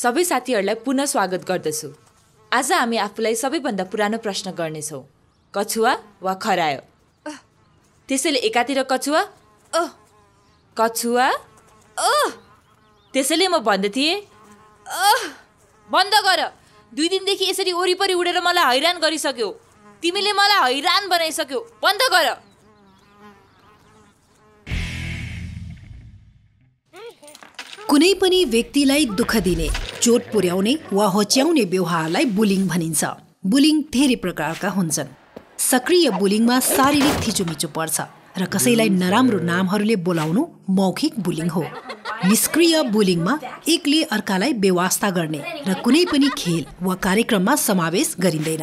सबै साथीहरूलाई पुनः स्वागत गर्दछु आज हामी आफूलाई सबैभन्दा पुरानो प्रश्न गर्नेछौँ कछुवा वा खरायो त्यसैले एकातिर कछुवा कछुवा त्यसैले म भन्दै थिएँ बन्द गर दुई दिनदेखि यसरी वरिपरि उडेर मलाई हैरान गरिसक्यो तिमीले मलाई हैरान बनाइसक्यौ बन्द गर कुनै पनि व्यक्तिलाई दुःख दिने चोट पुर्याउने वा होच्याउने व्यवहारलाई बुलिङ भनिन्छ बुलिङ धेरै प्रकारका हुन्छन् सक्रिय बुलिङमा शारीरिक थिचोमिचो पर्छ र कसैलाई नराम्रो नामहरूले बोलाउनु मौखिक बुलिङ हो निष्क्रिय बुलिङमा एकले अर्कालाई व्यवस्था गर्ने र कुनै पनि खेल वा कार्यक्रममा समावेश गरिँदैन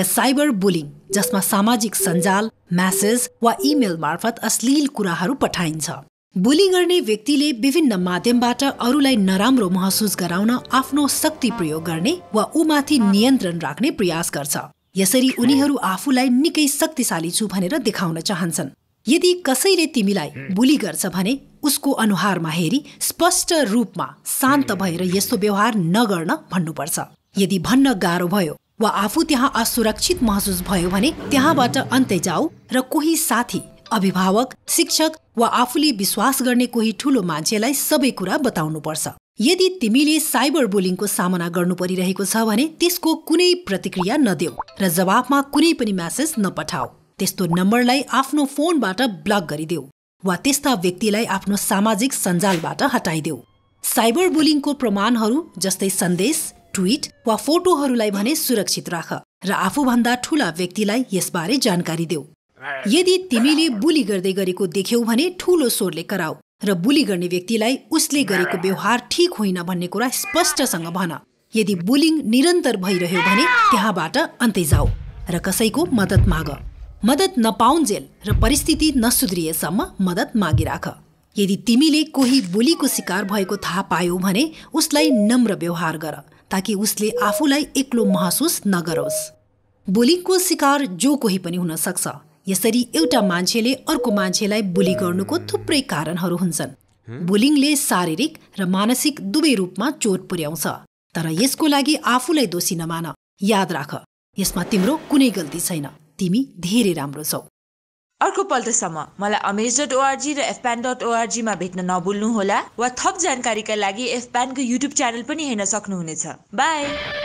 र साइबर बुलिङ जसमा सामाजिक सञ्जाल म्यासेज वा इमेल मार्फत अश्लील कुराहरू पठाइन्छ बुली गर्ने व्यक्तिले विभिन्न माध्यमबाट अरूलाई नराम्रो महसुस गराउन आफ्नो शक्ति प्रयोग गर्ने वा ऊमाथि नियन्त्रण राख्ने प्रयास गर्छ यसरी उनीहरू आफूलाई निकै शक्तिशाली छु भनेर देखाउन चाहन्छन् यदि कसैले तिमीलाई बुली गर्छ भने उसको अनुहारमा हेरी स्पष्ट रूपमा शान्त भएर यस्तो व्यवहार नगर्न भन्नुपर्छ यदि भन्न गाह्रो भयो वा आफू त्यहाँ असुरक्षित महसुस भयो भने त्यहाँबाट अन्त्य जाऊ र कोही साथी अभिभावक शिक्षक वा आफूले विश्वास गर्ने कोही ठूलो मान्छेलाई सबै कुरा बताउनुपर्छ यदि तिमीले साइबर बुलिङको सामना गर्नु परिरहेको छ भने त्यसको कुनै प्रतिक्रिया नदेऊ र जवाफमा कुनै पनि म्यासेज नपठाऊ त्यस्तो नम्बरलाई आफ्नो फोनबाट ब्लक गरिदेऊ वा त्यस्ता व्यक्तिलाई आफ्नो सामाजिक सञ्जालबाट हटाइदेऊ साइबर बुलिङको प्रमाणहरू जस्तै सन्देश ट्विट वा फोटोहरूलाई भने सुरक्षित राख र आफूभन्दा ठूला व्यक्तिलाई यसबारे जानकारी देऊ यदि तिमीले बुली गर्दै गरेको देख्यौ भने ठूलो स्वरले कराऊ र बुली गर्ने व्यक्तिलाई उसले गरेको व्यवहार ठिक होइन भन्ने कुरा स्पष्टसँग भन यदि बुलिङ निरन्तर भइरह्यो भने त्यहाँबाट अन्तै जाऊ र कसैको मद्दत माग मद्दत नपाउन्जेल र परिस्थिति नसुध्रिएसम्म मद्दत मागिराख यदि तिमीले कोही बोलीको शिकार भएको थाहा पायो भने उसलाई नम्र व्यवहार गर ताकि उसले आफूलाई एक्लो महसुस नगरोस् बोलिङको शिकार जो कोही पनि हुन सक्छ यसरी एउटा मान्छेले अर्को मान्छेलाई बुली गर्नुको थुप्रै कारणहरू हुन्छन् बुलिङले शारीरिक र मानसिक दुवै रूपमा चोट पुर्याउँछ तर यसको लागि आफूलाई दोषी नमान याद राख यसमा तिम्रो कुनै गल्ती छैन तिमी धेरै राम्रो छौ अर्को पल्टसम्म मलाई अमेज डट ओआरजी र एफप्यान डट ओआरजीमा भेट्न होला वा थप जानकारीका लागि एफप्यानको युट्युब च्यानल पनि हेर्न सक्नुहुनेछ बाई